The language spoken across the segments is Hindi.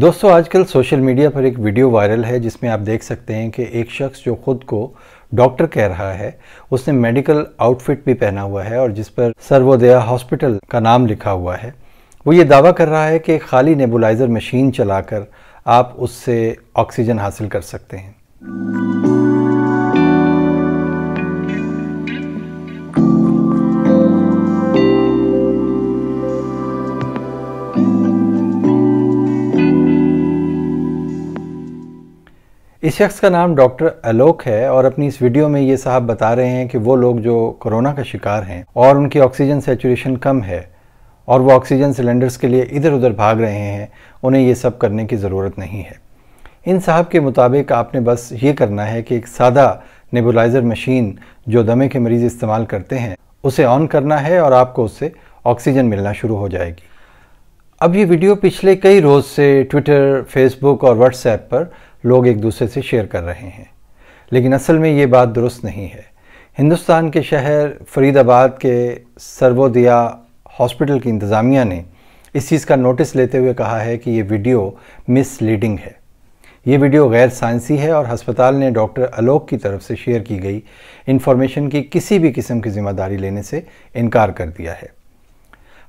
दोस्तों आजकल सोशल मीडिया पर एक वीडियो वायरल है जिसमें आप देख सकते हैं कि एक शख्स जो खुद को डॉक्टर कह रहा है उसने मेडिकल आउटफिट भी पहना हुआ है और जिस पर सर्वोदया हॉस्पिटल का नाम लिखा हुआ है वो ये दावा कर रहा है कि खाली नेबुलाइज़र मशीन चलाकर आप उससे ऑक्सीजन हासिल कर सकते हैं इस शख्स का नाम डॉक्टर आलोक है और अपनी इस वीडियो में ये साहब बता रहे हैं कि वो लोग जो कोरोना का शिकार हैं और उनकी ऑक्सीजन सेचुरेशन कम है और वो ऑक्सीजन सिलेंडर्स के लिए इधर उधर भाग रहे हैं उन्हें ये सब करने की ज़रूरत नहीं है इन साहब के मुताबिक आपने बस ये करना है कि एक सादा नेबुलाइज़र मशीन जो दमे के मरीज़ इस्तेमाल करते हैं उसे ऑन करना है और आपको उससे ऑक्सीजन मिलना शुरू हो जाएगी अब ये वीडियो पिछले कई रोज़ से ट्विटर फेसबुक और व्हाट्सएप पर लोग एक दूसरे से शेयर कर रहे हैं लेकिन असल में ये बात दुरुस्त नहीं है हिंदुस्तान के शहर फरीदाबाद के सर्वोदया हॉस्पिटल की इंतज़ामिया ने इस चीज़ का नोटिस लेते हुए कहा है कि ये वीडियो मिसलीडिंग है ये वीडियो गैर साइंसी है और हस्पताल ने डॉक्टर आलोक की तरफ से शेयर की गई इन्फॉर्मेशन की किसी भी किस्म की जिम्मेदारी लेने से इनकार कर दिया है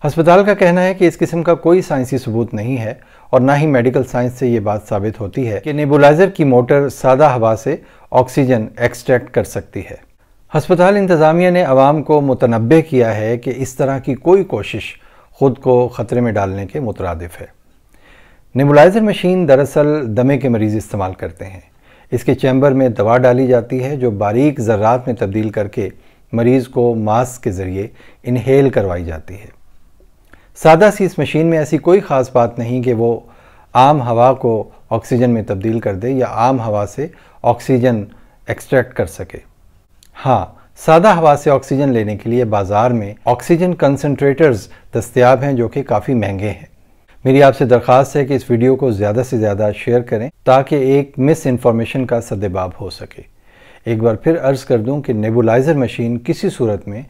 अस्पताल का कहना है कि इस किस्म का कोई साइंसी सबूत नहीं है और ना ही मेडिकल साइंस से ये बात साबित होती है कि नेबुलाइजर की मोटर सादा हवा से ऑक्सीजन एक्सट्रैक्ट कर सकती है अस्पताल इंतज़ामिया ने आवाम को मुतनबे किया है कि इस तरह की कोई कोशिश खुद को ख़तरे में डालने के मुतरदफ है नेबुलाइज़र मशीन दरअसल दमे के मरीज़ इस्तेमाल करते हैं इसके चैम्बर में दवा डाली जाती है जो बारीक ज़रात में तब्दील करके मरीज़ को मास्क के ज़रिए इनहेल करवाई जाती है सादा सी इस मशीन में ऐसी कोई ख़ास बात नहीं कि वो आम हवा को ऑक्सीजन में तब्दील कर दे या आम हवा से ऑक्सीजन एक्सट्रैक्ट कर सके हाँ सादा हवा से ऑक्सीजन लेने के लिए बाज़ार में ऑक्सीजन कंसनट्रेटर्स दस्तियाब हैं जो कि काफ़ी महंगे हैं मेरी आपसे दरख्वास्त है कि इस वीडियो को ज़्यादा से ज़्यादा शेयर करें ताकि एक मिस इन्फॉर्मेशन का सदबाब हो सके एक बार फिर अर्ज़ कर दूं कि नेबुलाइज़र मशीन किसी सूरत में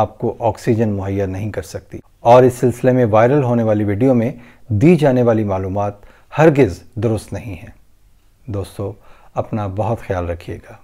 आपको ऑक्सीजन मुहैया नहीं कर सकती और इस सिलसिले में वायरल होने वाली वीडियो में दी जाने वाली मालूम हरगिज़ दुरुस्त नहीं है दोस्तों अपना बहुत ख्याल रखिएगा